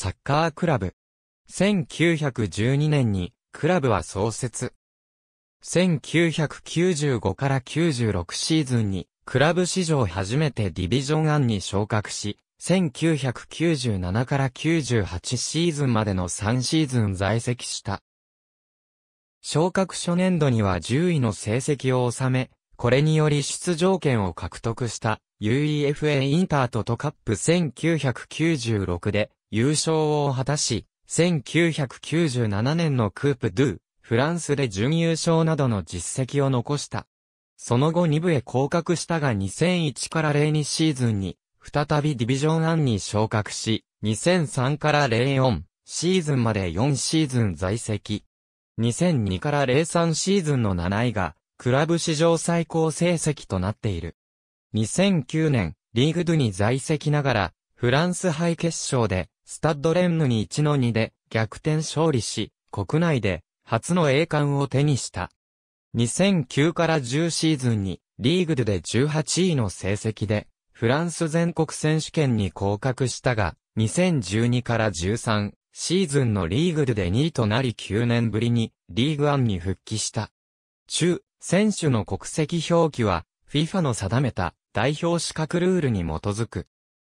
サッカークラブ。1912年にクラブは創設。1995から96シーズンにクラブ史上初めてディビジョン1に昇格し、1997から98シーズンまでの3シーズン在籍した。昇格初年度には10位の成績を収め、これにより出場権を獲得した UEFA インタートとカップ1996で優勝を果たし、1997年のクープ・ドゥ、フランスで準優勝などの実績を残した。その後2部へ降格したが2001から02シーズンに、再びディビジョン1に昇格し、2003から04シーズンまで4シーズン在籍。2002から03シーズンの7位が、クラブ史上最高成績となっている。2009年、リーグドゥに在籍ながら、フランス杯決勝で、スタッドレンヌに1-2で逆転勝利し、国内で初の栄冠を手にした。2009から10シーズンにリーグで18位の成績でフランス全国選手権に降格したが、2012から13シーズンのリーグで2位となり9年ぶりにリーグ1に復帰した。中、選手の国籍表記は FIFA の定めた代表資格ルールに基づく。